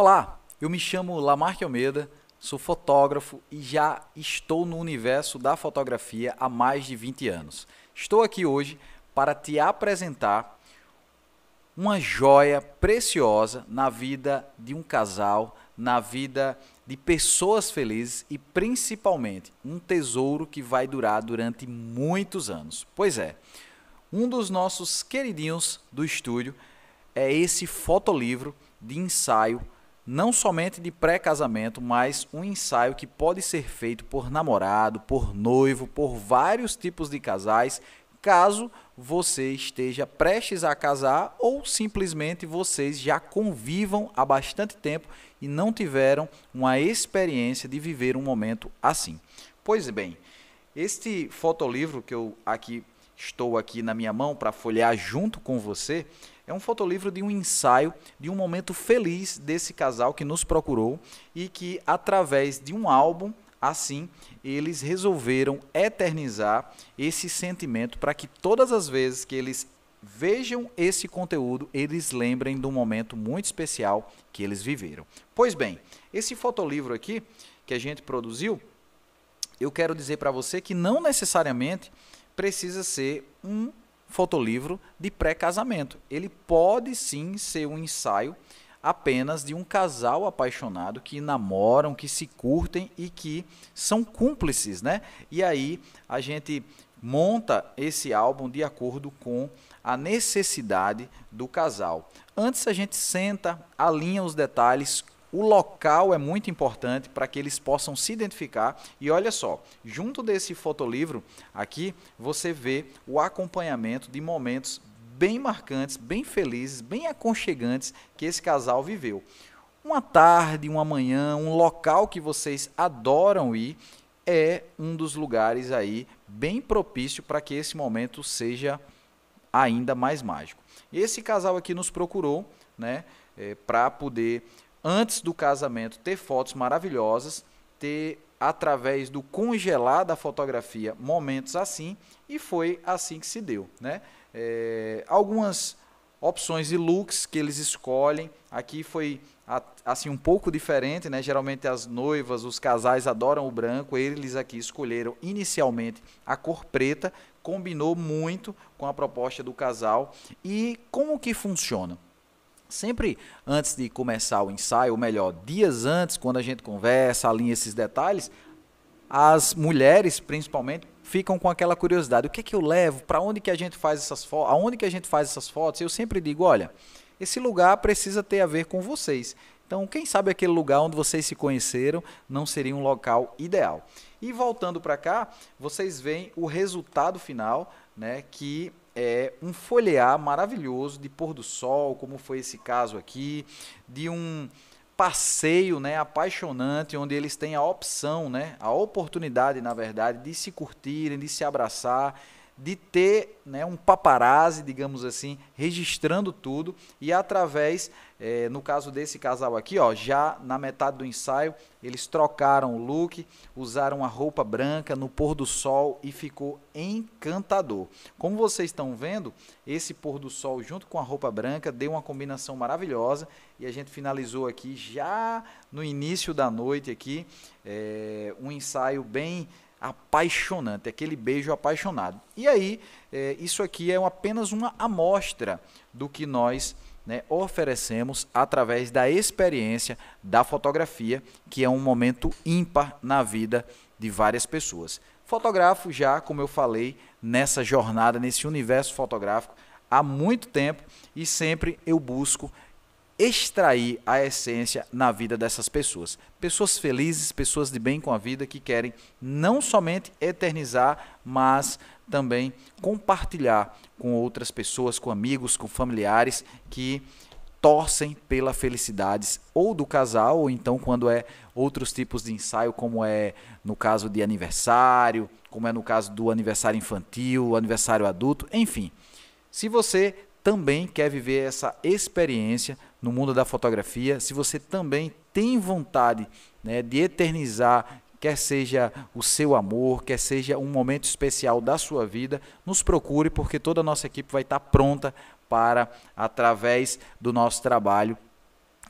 Olá, eu me chamo Lamarque Almeida, sou fotógrafo e já estou no universo da fotografia há mais de 20 anos. Estou aqui hoje para te apresentar uma joia preciosa na vida de um casal, na vida de pessoas felizes e principalmente um tesouro que vai durar durante muitos anos. Pois é, um dos nossos queridinhos do estúdio é esse fotolivro de ensaio não somente de pré-casamento, mas um ensaio que pode ser feito por namorado, por noivo, por vários tipos de casais, caso você esteja prestes a casar ou simplesmente vocês já convivam há bastante tempo e não tiveram uma experiência de viver um momento assim. Pois bem, este fotolivro que eu aqui estou aqui na minha mão para folhear junto com você, é um fotolivro de um ensaio de um momento feliz desse casal que nos procurou e que, através de um álbum, assim, eles resolveram eternizar esse sentimento para que todas as vezes que eles vejam esse conteúdo, eles lembrem de um momento muito especial que eles viveram. Pois bem, esse fotolivro aqui que a gente produziu, eu quero dizer para você que não necessariamente precisa ser um fotolivro de pré-casamento. Ele pode sim ser um ensaio apenas de um casal apaixonado que namoram, que se curtem e que são cúmplices, né? E aí a gente monta esse álbum de acordo com a necessidade do casal. Antes a gente senta, alinha os detalhes, o local é muito importante para que eles possam se identificar. E olha só, junto desse fotolivro aqui, você vê o acompanhamento de momentos bem marcantes, bem felizes, bem aconchegantes que esse casal viveu. Uma tarde, uma manhã, um local que vocês adoram ir é um dos lugares aí bem propício para que esse momento seja ainda mais mágico. Esse casal aqui nos procurou, né, é, para poder antes do casamento, ter fotos maravilhosas, ter através do congelar da fotografia momentos assim e foi assim que se deu, né? É, algumas opções e looks que eles escolhem aqui foi assim um pouco diferente, né? Geralmente as noivas, os casais adoram o branco, eles aqui escolheram inicialmente a cor preta, combinou muito com a proposta do casal e como que funciona? sempre antes de começar o ensaio, ou melhor, dias antes, quando a gente conversa, alinha esses detalhes, as mulheres, principalmente, ficam com aquela curiosidade: o que é que eu levo? Para onde que a gente faz essas fotos? Aonde que a gente faz essas fotos? Eu sempre digo: olha, esse lugar precisa ter a ver com vocês. Então, quem sabe aquele lugar onde vocês se conheceram não seria um local ideal. E voltando para cá, vocês veem o resultado final, né, que é um folhear maravilhoso de pôr do sol, como foi esse caso aqui, de um passeio, né, apaixonante, onde eles têm a opção, né, a oportunidade, na verdade, de se curtirem, de se abraçar, de ter né, um paparazzi, digamos assim, registrando tudo e através, é, no caso desse casal aqui, ó, já na metade do ensaio, eles trocaram o look, usaram a roupa branca no pôr do sol e ficou encantador. Como vocês estão vendo, esse pôr do sol junto com a roupa branca deu uma combinação maravilhosa e a gente finalizou aqui já no início da noite aqui, é, um ensaio bem apaixonante, aquele beijo apaixonado. E aí, é, isso aqui é apenas uma amostra do que nós né, oferecemos através da experiência da fotografia, que é um momento ímpar na vida de várias pessoas. Fotógrafo já, como eu falei, nessa jornada, nesse universo fotográfico há muito tempo e sempre eu busco extrair a essência na vida dessas pessoas. Pessoas felizes, pessoas de bem com a vida que querem não somente eternizar, mas também compartilhar com outras pessoas, com amigos, com familiares que torcem pela felicidade ou do casal, ou então quando é outros tipos de ensaio, como é no caso de aniversário, como é no caso do aniversário infantil, aniversário adulto, enfim. Se você também quer viver essa experiência no mundo da fotografia, se você também tem vontade né, de eternizar, quer seja o seu amor, quer seja um momento especial da sua vida, nos procure, porque toda a nossa equipe vai estar pronta para, através do nosso trabalho,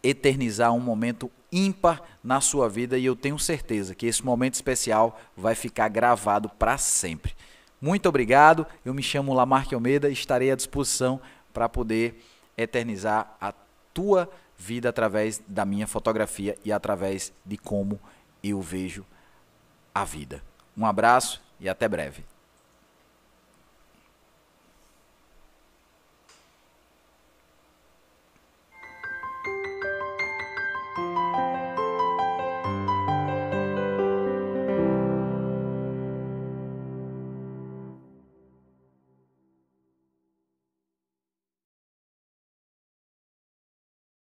eternizar um momento ímpar na sua vida e eu tenho certeza que esse momento especial vai ficar gravado para sempre. Muito obrigado, eu me chamo Lamarque Almeida e estarei à disposição para poder eternizar a tua vida através da minha fotografia e através de como eu vejo a vida. Um abraço e até breve.